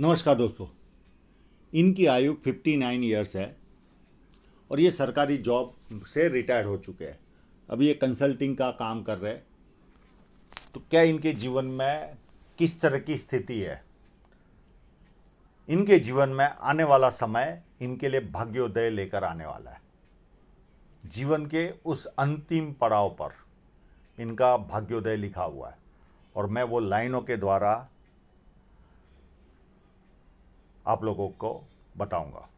नमस्कार दोस्तों इनकी आयु 59 ईयर्स है और ये सरकारी जॉब से रिटायर हो चुके हैं अब ये कंसल्टिंग का काम कर रहे हैं तो क्या इनके जीवन में किस तरह की स्थिति है इनके जीवन में आने वाला समय इनके लिए भाग्योदय लेकर आने वाला है जीवन के उस अंतिम पड़ाव पर इनका भाग्योदय लिखा हुआ है और मैं वो लाइनों के द्वारा आप लोगों को बताऊंगा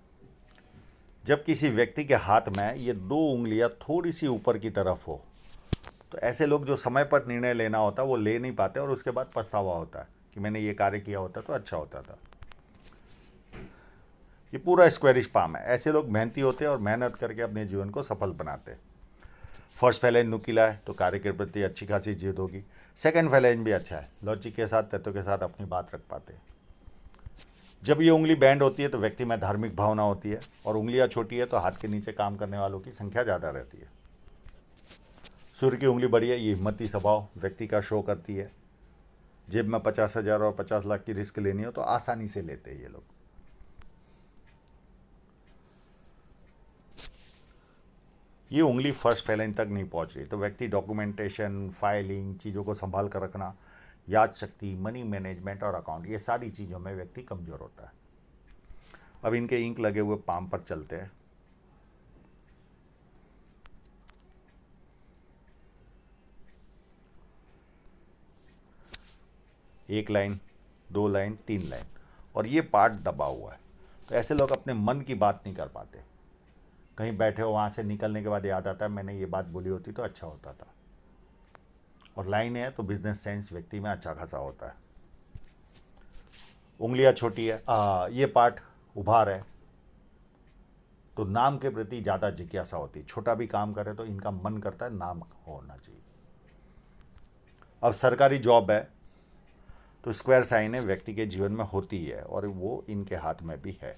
जब किसी व्यक्ति के हाथ में ये दो उंगलियां थोड़ी सी ऊपर की तरफ हो तो ऐसे लोग जो समय पर निर्णय लेना होता है वो ले नहीं पाते और उसके बाद पछतावा होता है कि मैंने ये कार्य किया होता तो अच्छा होता था ये पूरा स्क्वेरिश पाम है ऐसे लोग मेहनती होते हैं और मेहनत करके अपने जीवन को सफल बनाते हैं फर्स्ट फैलेंज नुकीला है तो कार्य के प्रति अच्छी खासी जीत होगी सेकेंड फैलेंज भी अच्छा है लॉजिक के साथ तत्व के साथ अपनी बात रख पाते हैं जब ये उंगली बैंड होती है तो व्यक्ति में धार्मिक भावना होती है और उंगलियाँ छोटी है तो हाथ के नीचे काम करने वालों की संख्या ज़्यादा रहती है सूर्य की उंगली बड़ी है ये हिम्मती स्वभाव व्यक्ति का शो करती है जेब में पचास हज़ार और पचास लाख की रिस्क लेनी हो तो आसानी से लेते हैं ये लोग ये उंगली फर्स्ट फैलाइन तक नहीं पहुंच रही तो व्यक्ति डॉक्यूमेंटेशन फाइलिंग चीज़ों को संभाल कर रखना याद शक्ति मनी मैनेजमेंट और अकाउंट ये सारी चीज़ों में व्यक्ति कमज़ोर होता है अब इनके इंक लगे हुए पाम पर चलते हैं एक लाइन दो लाइन तीन लाइन और ये पार्ट दबा हुआ है तो ऐसे लोग अपने मन की बात नहीं कर पाते कहीं बैठे हो वहाँ से निकलने के बाद याद आता है मैंने ये बात बोली होती तो अच्छा होता था और लाइन है तो बिजनेस सेंस व्यक्ति में अच्छा खासा होता है उंगलियां छोटी है आ, ये पार्ट उभार है तो नाम के प्रति ज़्यादा जिज्ञासा होती है छोटा भी काम करे तो इनका मन करता है नाम होना चाहिए अब सरकारी जॉब है तो स्क्वायर साइन है व्यक्ति के जीवन में होती है और वो इनके हाथ में भी है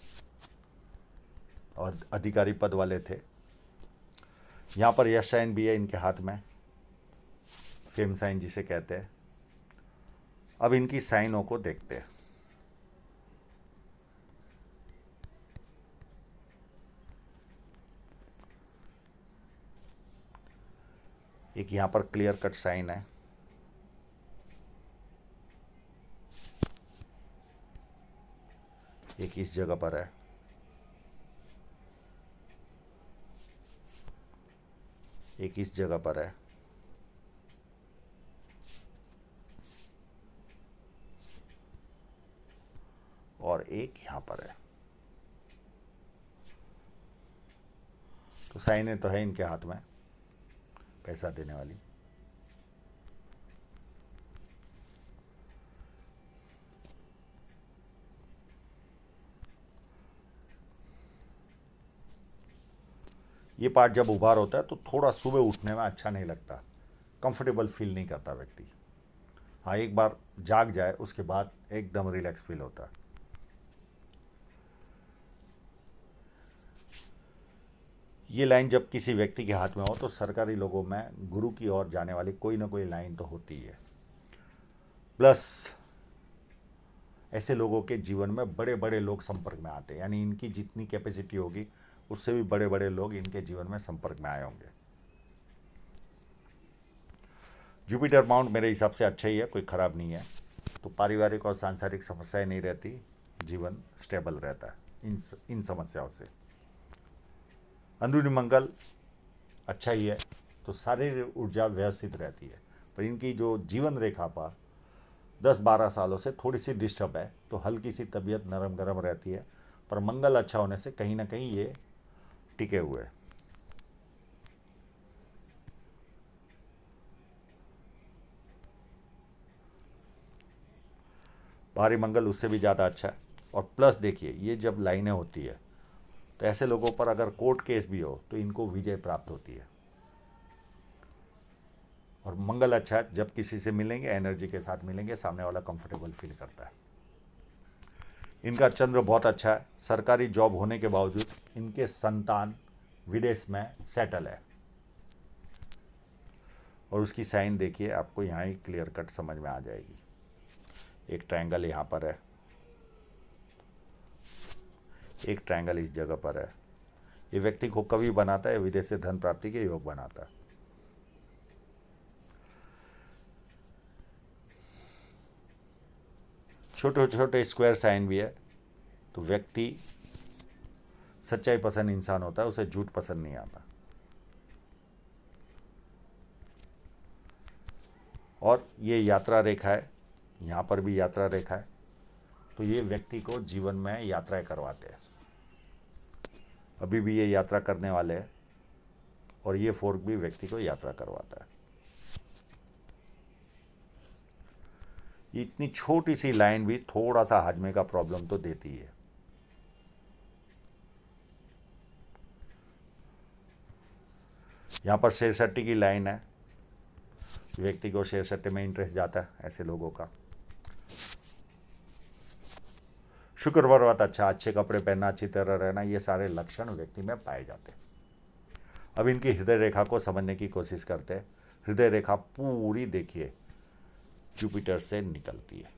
और अधिकारी पद वाले थे यहाँ पर यश साइन भी है इनके हाथ में फेम साइन जिसे कहते हैं अब इनकी साइनों को देखते हैं एक यहां पर क्लियर कट साइन है एक इस जगह पर है एक इस जगह पर है एक यहाँ पर है तो साइने तो है इनके हाथ में पैसा देने वाली ये पार्ट जब उभार होता है तो थोड़ा सुबह उठने में अच्छा नहीं लगता कंफर्टेबल फील नहीं करता व्यक्ति हाँ एक बार जाग जाए उसके बाद एकदम रिलैक्स फील होता है ये लाइन जब किसी व्यक्ति के हाथ में हो तो सरकारी लोगों में गुरु की ओर जाने वाली कोई ना कोई लाइन तो होती है प्लस ऐसे लोगों के जीवन में बड़े बड़े लोग संपर्क में आते हैं यानी इनकी जितनी कैपेसिटी होगी उससे भी बड़े बड़े लोग इनके जीवन में संपर्क में आए होंगे जुपिटर माउंट मेरे हिसाब से अच्छा ही है कोई ख़राब नहीं है तो पारिवारिक और सांसारिक समस्याएं नहीं रहती जीवन स्टेबल रहता है इन इन समस्याओं से अंदरूनी मंगल अच्छा ही है तो शारीरिक ऊर्जा व्यवस्थित रहती है पर इनकी जो जीवन रेखा पर दस बारह सालों से थोड़ी सी डिस्टर्ब है तो हल्की सी तबीयत नरम गरम रहती है पर मंगल अच्छा होने से कहीं ना कहीं ये टिके हुए बाहरी मंगल उससे भी ज़्यादा अच्छा है और प्लस देखिए ये जब लाइनें होती है तो ऐसे लोगों पर अगर कोर्ट केस भी हो तो इनको विजय प्राप्त होती है और मंगल अच्छा जब किसी से मिलेंगे एनर्जी के साथ मिलेंगे सामने वाला कंफर्टेबल फील करता है इनका चंद्र बहुत अच्छा है सरकारी जॉब होने के बावजूद इनके संतान विदेश में सेटल है और उसकी साइन देखिए आपको यहाँ ही क्लियर कट समझ में आ जाएगी एक ट्रायंगल यहाँ पर है एक ट्रायंगल इस जगह पर है ये व्यक्ति को कवि बनाता है विदेश से धन प्राप्ति के योग बनाता है छोटे छोटे स्क्वायर साइन भी है तो व्यक्ति सच्चाई पसंद इंसान होता है उसे झूठ पसंद नहीं आता और ये यात्रा रेखा है यहाँ पर भी यात्रा रेखा है तो ये व्यक्ति को जीवन में यात्राएं करवाते हैं अभी भी ये यात्रा करने वाले हैं और ये फोर्क भी व्यक्ति को यात्रा करवाता है इतनी छोटी सी लाइन भी थोड़ा सा हाजमे का प्रॉब्लम तो देती है यहां पर शेर सट्टी की लाइन है व्यक्ति को शेर सट्टे में इंटरेस्ट जाता है ऐसे लोगों का शुक्रवार अच्छा अच्छे कपड़े पहनना अच्छी तरह रहना ये सारे लक्षण व्यक्ति में पाए जाते हैं अब इनकी हृदय रेखा को समझने की कोशिश करते हैं हृदय रेखा पूरी देखिए जुपिटर से निकलती है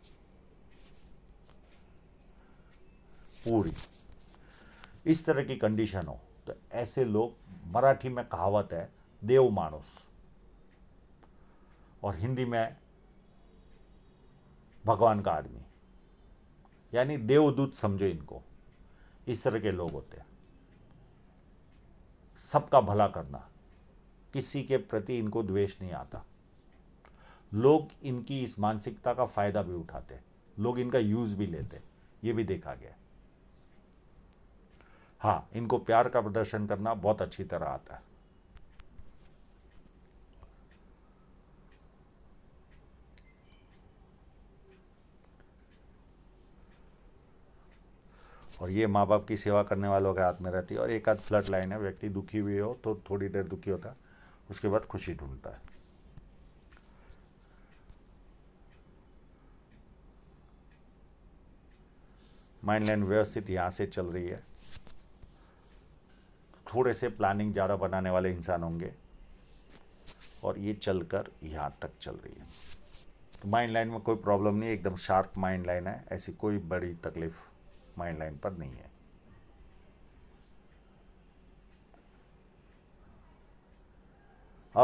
पूरी इस तरह की कंडीशन हो तो ऐसे लोग मराठी में कहावत है देव मानुस और हिंदी में भगवान का आदमी यानी देवदूत समझो इनको इस तरह के लोग होते हैं सबका भला करना किसी के प्रति इनको द्वेष नहीं आता लोग इनकी इस मानसिकता का फ़ायदा भी उठाते लोग इनका यूज़ भी लेते ये भी देखा गया हाँ इनको प्यार का प्रदर्शन करना बहुत अच्छी तरह आता है और ये माँ बाप की सेवा करने वालों के हाथ में रहती है और एक आध फ्लड लाइन है व्यक्ति दुखी हुए हो तो थोड़ी देर दुखी होता है उसके बाद खुशी ढूंढता है माइंड लाइन व्यवस्थित यहाँ से चल रही है थोड़े से प्लानिंग ज़्यादा बनाने वाले इंसान होंगे और ये चलकर यहाँ तक चल रही है तो माइंड लाइन में कोई प्रॉब्लम नहीं एकदम शार्प माइंड लाइन है ऐसी कोई बड़ी तकलीफ़ माइंड लाइन पर नहीं है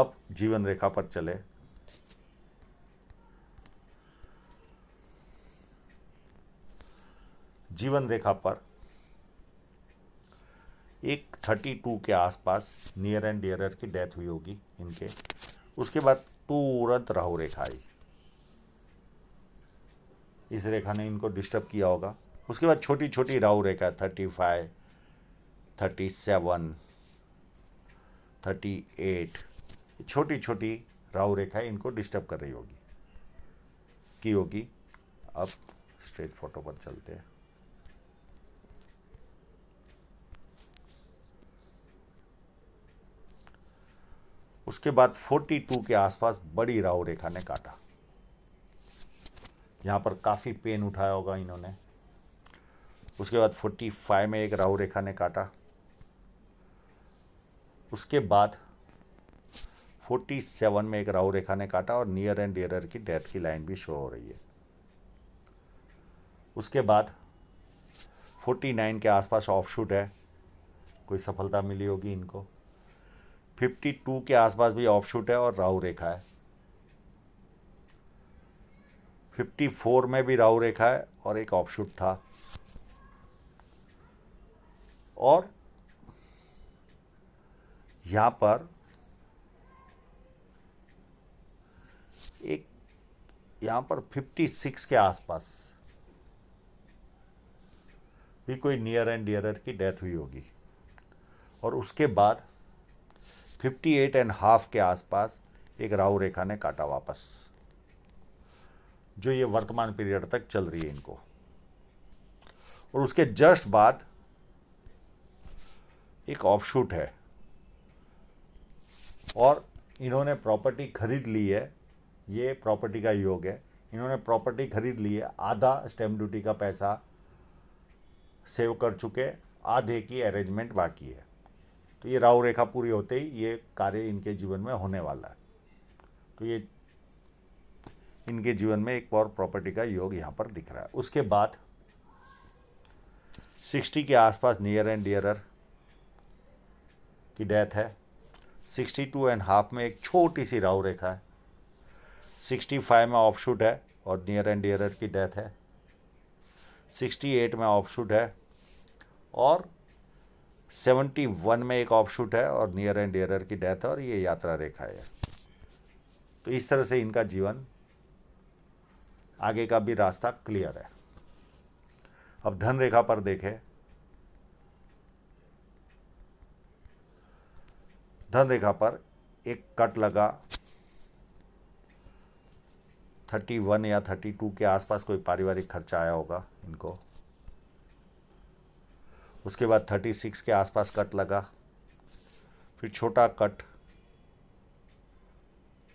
अब जीवन रेखा पर चले जीवन रेखा पर एक थर्टी टू के आसपास नियर एंड डियरर की डेथ हुई होगी इनके उसके बाद तुरंत राहु रेखा आई इस रेखा ने इनको डिस्टर्ब किया होगा उसके बाद छोटी छोटी राहु रेखा thirty five thirty seven thirty eight छोटी छोटी राहु रेखा इनको डिस्टर्ब कर रही होगी की होगी अब स्ट्रेट फोटो पर चलते हैं उसके बाद 42 के आसपास बड़ी राहु रेखा ने काटा यहाँ पर काफ़ी पेन उठाया होगा इन्होंने उसके बाद फोर्टी फाइव में एक राहु रेखा ने काटा उसके बाद फोर्टी सेवन में एक राहु रेखा ने काटा और नियर एंड डियर की डेथ की लाइन भी शो हो रही है उसके बाद फोर्टी नाइन के आसपास ऑफ शूट है कोई सफलता मिली होगी इनको फिफ्टी टू के आसपास भी ऑफ शूट है और राहु रेखा है फिफ्टी फोर में भी राहु रेखा है और एक ऑफ शूट था और यहाँ पर एक यहाँ पर 56 के आसपास भी कोई नियर एंड डियरर की डेथ हुई होगी और उसके बाद 58 एंड हाफ के आसपास एक राहु रेखा ने काटा वापस जो ये वर्तमान पीरियड तक चल रही है इनको और उसके जस्ट बाद एक ऑफशूट है और इन्होंने प्रॉपर्टी खरीद ली है ये प्रॉपर्टी का योग है इन्होंने प्रॉपर्टी खरीद ली है आधा स्टैम्प ड्यूटी का पैसा सेव कर चुके आधे की अरेंजमेंट बाकी है तो ये राव रेखा पूरी होते ही ये कार्य इनके जीवन में होने वाला है तो ये इनके जीवन में एक और प्रॉपर्टी का योग यहाँ पर दिख रहा है उसके बाद सिक्सटी के आसपास नियर एंड डियरर की डेथ है सिक्सटी टू एंड हाफ में एक छोटी सी राव रेखा है सिक्सटी फाइव में ऑफ शूट है और नियर एंड डियरर की डेथ है सिक्सटी एट में ऑफ शूट है और सेवेंटी वन में एक ऑफ शूट है और नियर एंड डियर की डेथ है और ये यात्रा रेखा है तो इस तरह से इनका जीवन आगे का भी रास्ता क्लियर है अब धन रेखा पर देखें धन रेखा पर एक कट लगा थर्टी वन या थर्टी टू के आसपास कोई पारिवारिक खर्चा आया होगा इनको उसके बाद थर्टी सिक्स के आसपास कट लगा फिर छोटा कट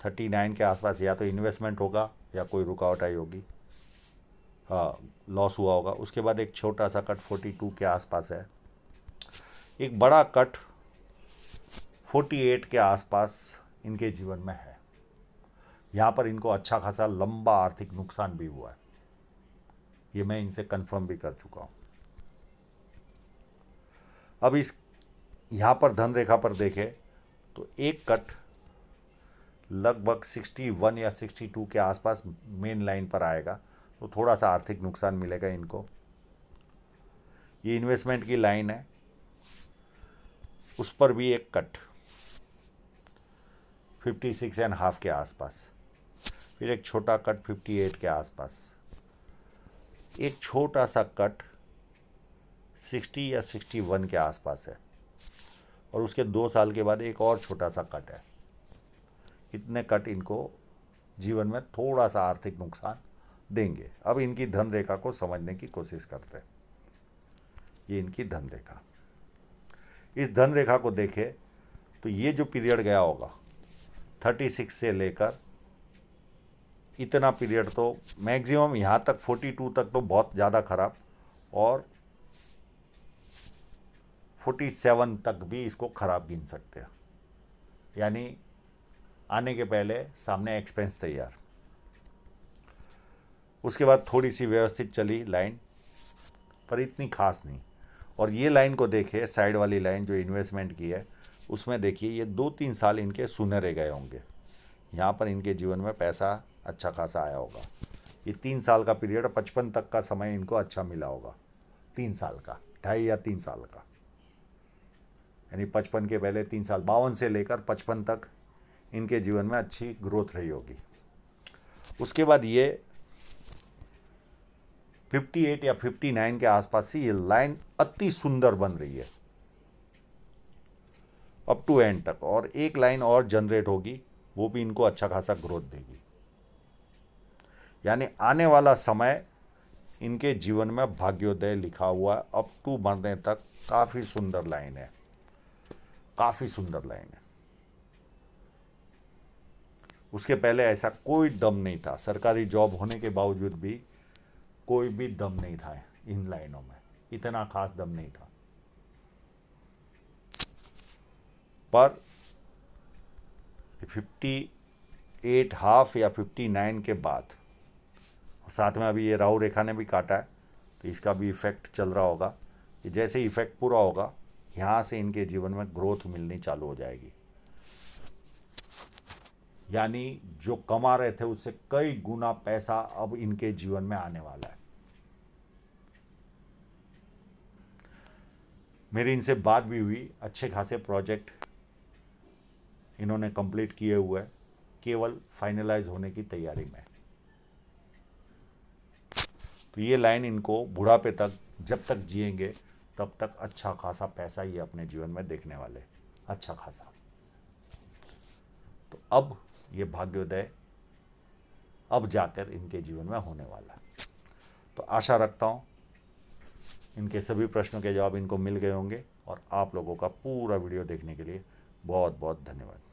थर्टी नाइन के आसपास या तो इन्वेस्टमेंट होगा या कोई रुकावट आई होगी हाँ लॉस हुआ होगा उसके बाद एक छोटा सा कट फोर्टी टू के आसपास है एक बड़ा कट 48 के आसपास इनके जीवन में है यहाँ पर इनको अच्छा खासा लंबा आर्थिक नुकसान भी हुआ है ये मैं इनसे कंफर्म भी कर चुका हूँ अब इस यहाँ पर धन रेखा पर देखें तो एक कट लगभग 61 या 62 के आसपास मेन लाइन पर आएगा तो थोड़ा सा आर्थिक नुकसान मिलेगा इनको ये इन्वेस्टमेंट की लाइन है उस पर भी एक cut fifty six and half के आसपास फिर एक छोटा कट फिफ्टी एट के आसपास एक छोटा सा कट सिक्सटी या सिक्सटी वन के आसपास है और उसके दो साल के बाद एक और छोटा सा कट है इतने कट इनको जीवन में थोड़ा सा आर्थिक नुकसान देंगे अब इनकी धन रेखा को समझने की कोशिश करते हैं ये इनकी धन रेखा इस धन रेखा को देखें तो ये जो पीरियड गया होगा थर्टी सिक्स से लेकर इतना पीरियड तो मैक्सिमम यहाँ तक फोर्टी टू तक तो बहुत ज़्यादा ख़राब और फोर्टी सेवन तक भी इसको ख़राब गिन सकते हैं यानी आने के पहले सामने एक्सपेंस तैयार उसके बाद थोड़ी सी व्यवस्थित चली लाइन पर इतनी खास नहीं और ये लाइन को देखे साइड वाली लाइन जो इन्वेस्टमेंट की है उसमें देखिए ये दो तीन साल इनके सुनहरे गए होंगे यहाँ पर इनके जीवन में पैसा अच्छा खासा आया होगा ये तीन साल का पीरियड पचपन तक का समय इनको अच्छा मिला होगा तीन साल का ढाई या तीन साल का यानी पचपन के पहले तीन साल बावन से लेकर पचपन तक इनके जीवन में अच्छी ग्रोथ रही होगी उसके बाद ये 58 या 59 के आसपास से ये लाइन अति सुंदर बन रही है अप टू एंड तक और एक लाइन और जनरेट होगी वो भी इनको अच्छा खासा ग्रोथ देगी यानी आने वाला समय इनके जीवन में भाग्योदय लिखा हुआ अप टू मरने तक काफ़ी सुंदर लाइन है काफ़ी सुंदर लाइन है उसके पहले ऐसा कोई दम नहीं था सरकारी जॉब होने के बावजूद भी कोई भी दम नहीं था इन लाइनों में इतना खास दम नहीं था पर 58 हाफ या 59 के बाद साथ में अभी ये राहु रेखा ने भी काटा है तो इसका भी इफेक्ट चल रहा होगा कि जैसे इफेक्ट पूरा होगा यहाँ से इनके जीवन में ग्रोथ मिलनी चालू हो जाएगी यानी जो कमा रहे थे उससे कई गुना पैसा अब इनके जीवन में आने वाला है मेरी इनसे बात भी हुई अच्छे खासे प्रोजेक्ट इन्होंने कंप्लीट किए हुए केवल फाइनलाइज होने की तैयारी में तो ये लाइन इनको बुढ़ापे तक जब तक जिएंगे तब तक अच्छा खासा पैसा ये अपने जीवन में देखने वाले अच्छा खासा तो अब ये भाग्योदय अब जाकर इनके जीवन में होने वाला तो आशा रखता हूँ इनके सभी प्रश्नों के जवाब इनको मिल गए होंगे और आप लोगों का पूरा वीडियो देखने के लिए बहुत बहुत धन्यवाद